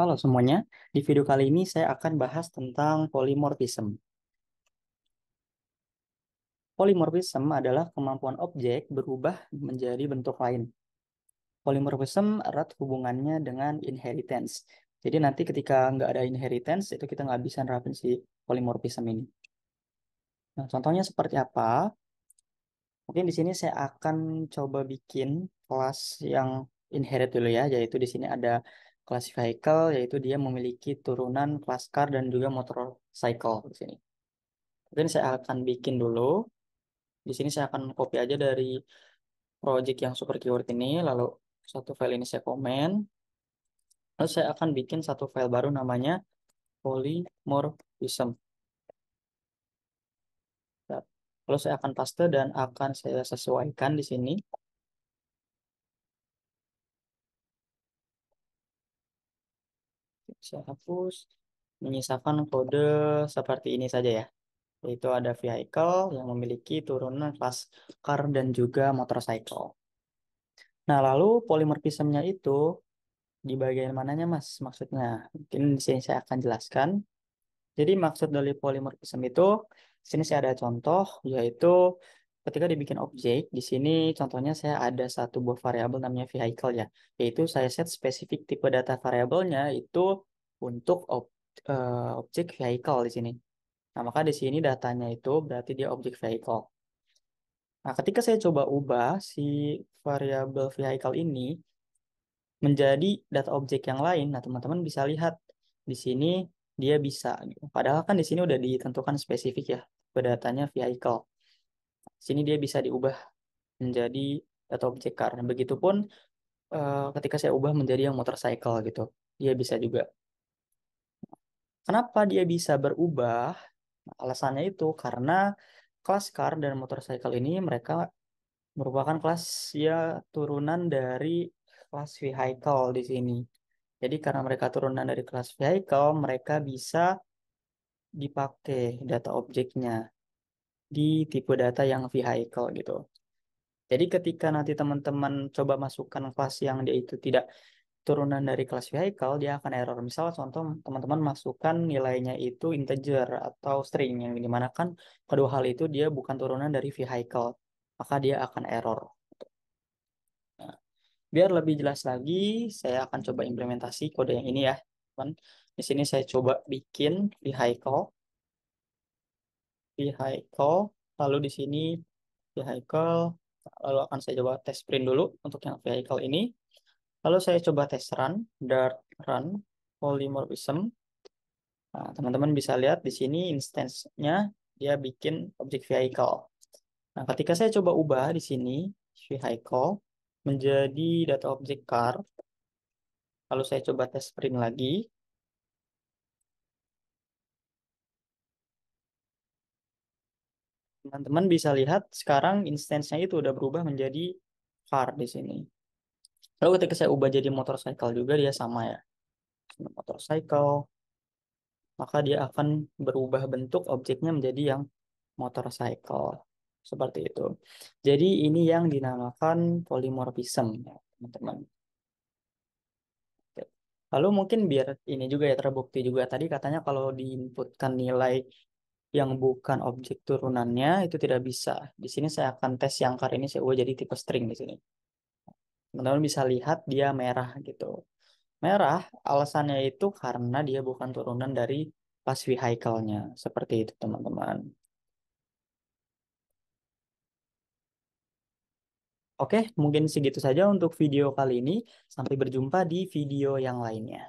Halo semuanya, di video kali ini saya akan bahas tentang polimorfisme. Polimorfisme adalah kemampuan objek berubah menjadi bentuk lain. Polimorfisme erat hubungannya dengan inheritance. Jadi nanti ketika nggak ada inheritance, itu kita nggak bisa nerapin si polimorfisme ini. Nah, contohnya seperti apa? Mungkin di sini saya akan coba bikin kelas yang inherit dulu ya, yaitu di sini ada class vehicle yaitu dia memiliki turunan class car dan juga motorcycle di sini. Mungkin saya akan bikin dulu. Di sini saya akan copy aja dari project yang super keyword ini lalu satu file ini saya komen. Lalu saya akan bikin satu file baru namanya polymorphism. Lalu saya akan paste dan akan saya sesuaikan di sini saya hapus menyisakan kode seperti ini saja ya yaitu ada vehicle yang memiliki turunan kelas car dan juga motorcycle nah lalu polimer pismnya itu di bagian mananya mas maksudnya mungkin di sini saya akan jelaskan jadi maksud dari polimer pism itu sini saya ada contoh yaitu ketika dibikin objek, di sini contohnya saya ada satu buah variabel namanya vehicle ya, yaitu saya set spesifik tipe data variabelnya itu untuk ob, uh, objek vehicle di sini. Nah, maka di sini datanya itu berarti dia objek vehicle. Nah, ketika saya coba ubah si variabel vehicle ini menjadi data objek yang lain, nah teman-teman bisa lihat di sini dia bisa. Gitu. Padahal kan di sini udah ditentukan spesifik ya, pada datanya vehicle sini dia bisa diubah menjadi data objek car. Nah, begitupun uh, ketika saya ubah menjadi yang motorcycle gitu, dia bisa juga. Kenapa dia bisa berubah? Nah, alasannya itu karena kelas car dan motorcycle ini mereka merupakan kelas ya turunan dari kelas vehicle di sini. Jadi karena mereka turunan dari kelas vehicle, mereka bisa dipakai data objeknya di tipe data yang vehicle gitu. Jadi ketika nanti teman-teman coba masukkan kelas yang dia itu tidak turunan dari kelas vehicle, dia akan error. Misal contoh teman-teman masukkan nilainya itu integer atau string yang dimana kan kedua hal itu dia bukan turunan dari vehicle, maka dia akan error. Nah, biar lebih jelas lagi, saya akan coba implementasi kode yang ini ya. Teman. Di sini saya coba bikin vehicle vehicle, lalu di sini vehicle, ya, lalu akan saya coba test print dulu untuk yang vehicle ini. Lalu saya coba test run, dart run, polymorphism. Nah, teman-teman bisa lihat di sini instance-nya dia bikin objek vehicle. Nah, ketika saya coba ubah di sini vehicle menjadi data objek car, lalu saya coba test print lagi, teman-teman bisa lihat sekarang instance-nya itu udah berubah menjadi car di sini. Lalu ketika saya ubah jadi motorcycle juga dia sama ya. Motorcycle. Maka dia akan berubah bentuk objeknya menjadi yang motorcycle. Seperti itu. Jadi ini yang dinamakan polymorphism, ya teman-teman. Lalu mungkin biar ini juga ya terbukti juga tadi katanya kalau diinputkan nilai yang bukan objek turunannya itu tidak bisa. Di sini saya akan tes yang kali ini saya ubah jadi tipe string di sini. Teman-teman bisa lihat dia merah gitu. Merah alasannya itu karena dia bukan turunan dari pas vehicle-nya. Seperti itu teman-teman. Oke, mungkin segitu saja untuk video kali ini. Sampai berjumpa di video yang lainnya.